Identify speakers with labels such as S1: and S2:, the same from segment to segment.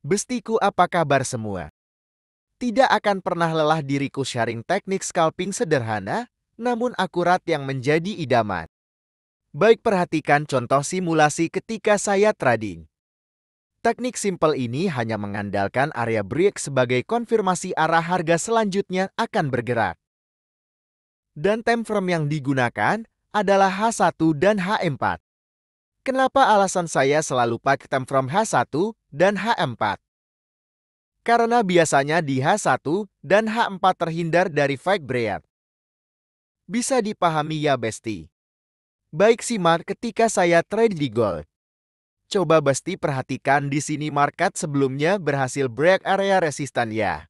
S1: Bestiku apa
S2: kabar semua? Tidak akan pernah lelah diriku sharing teknik scalping sederhana, namun akurat yang menjadi idaman. Baik perhatikan contoh simulasi ketika saya trading. Teknik simple ini hanya mengandalkan area break sebagai konfirmasi arah harga selanjutnya akan bergerak. Dan time frame yang digunakan adalah H1 dan H4. Kenapa alasan saya selalu pakai time frame H1 dan H4. Karena biasanya di H1 dan H4 terhindar dari fake bread. Bisa dipahami ya Besti. Baik simak Mark ketika saya trade di gold. Coba Besti perhatikan di sini market sebelumnya berhasil break
S1: area resistan ya.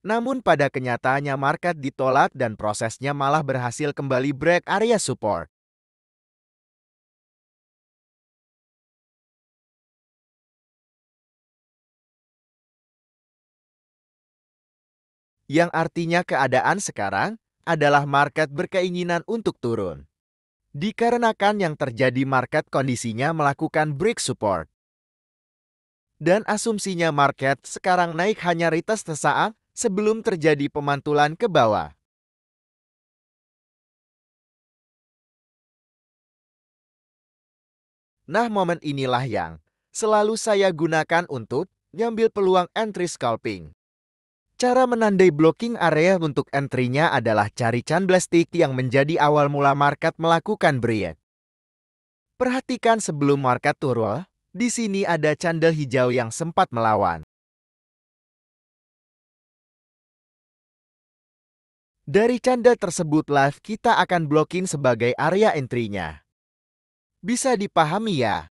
S1: Namun
S3: pada kenyataannya market ditolak dan prosesnya malah berhasil kembali break area support.
S1: Yang artinya keadaan sekarang adalah market berkeinginan untuk turun.
S2: Dikarenakan yang terjadi market kondisinya melakukan break support. Dan asumsinya market sekarang naik hanya retest sesaat sebelum
S1: terjadi pemantulan ke bawah. Nah momen inilah yang selalu
S2: saya gunakan untuk ngambil peluang entry scalping. Cara menandai blocking area untuk entry-nya adalah cari candlestick yang menjadi awal mula market melakukan break. Perhatikan sebelum market turun, di sini ada
S3: candle hijau yang sempat melawan.
S2: Dari canda tersebut live kita akan blocking sebagai
S1: area entry-nya. Bisa dipahami ya?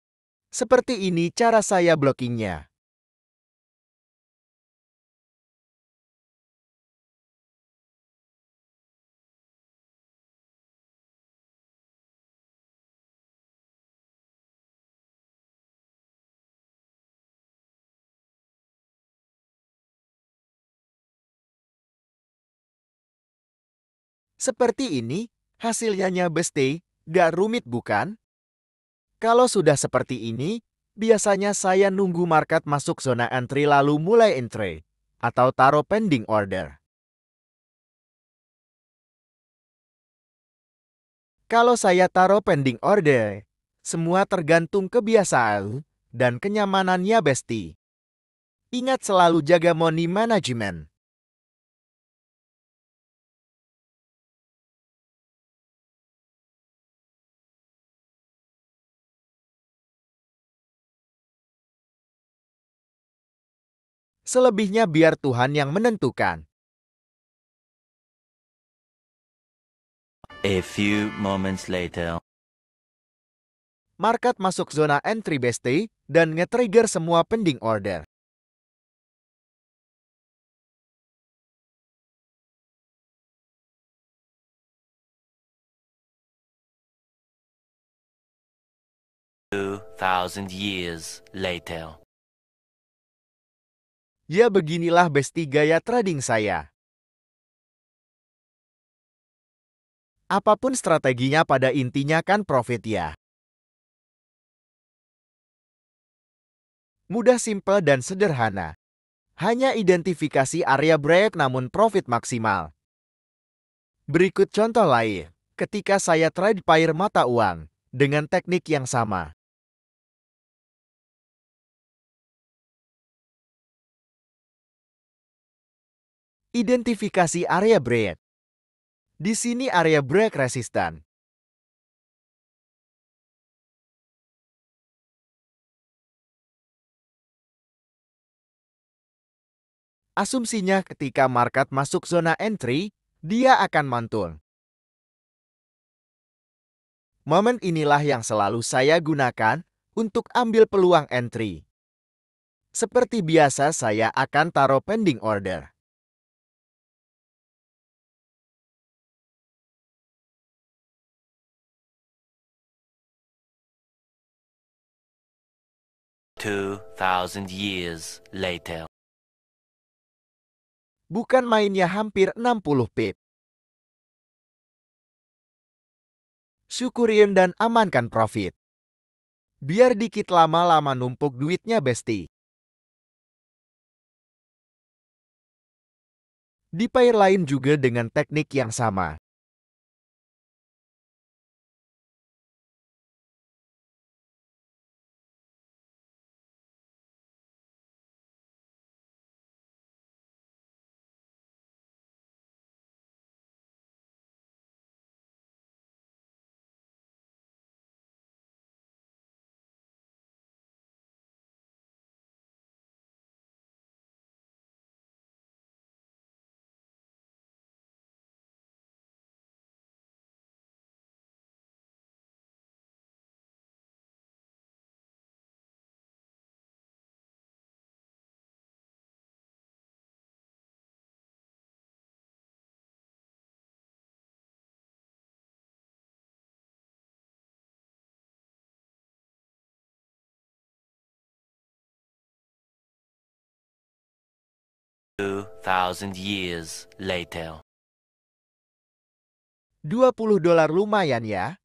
S1: Seperti ini cara saya blockingnya. Seperti ini, hasilnya nyabeste,
S2: gak rumit bukan? Kalau sudah seperti ini, biasanya saya nunggu market masuk zona entry lalu mulai entry, atau taruh pending order. Kalau saya taruh pending order, semua tergantung kebiasaan dan
S1: kenyamanannya besti. Ingat selalu jaga money management. Selebihnya biar Tuhan yang menentukan. A few moments later. Market masuk zona entry best day dan nge-trigger semua pending order. Two thousand years later. Ya beginilah besti gaya trading saya. Apapun strateginya pada intinya kan profit ya.
S2: Mudah simple dan sederhana. Hanya identifikasi area break namun profit maksimal. Berikut contoh lain. Ketika saya trade
S1: pair mata uang dengan teknik yang sama. Identifikasi area break. Di sini area break resistan. Asumsinya ketika market masuk zona entry, dia akan mantul.
S2: Momen inilah yang selalu saya gunakan untuk ambil peluang entry.
S1: Seperti biasa, saya akan taruh pending order. 2,000 years later. Bukan mainnya hampir 60 pip. Syukurin dan amankan profit. Biar dikit lama-lama numpuk duitnya besti. Di pair lain juga dengan teknik yang sama. 2000 years 20 dolar lumayan ya.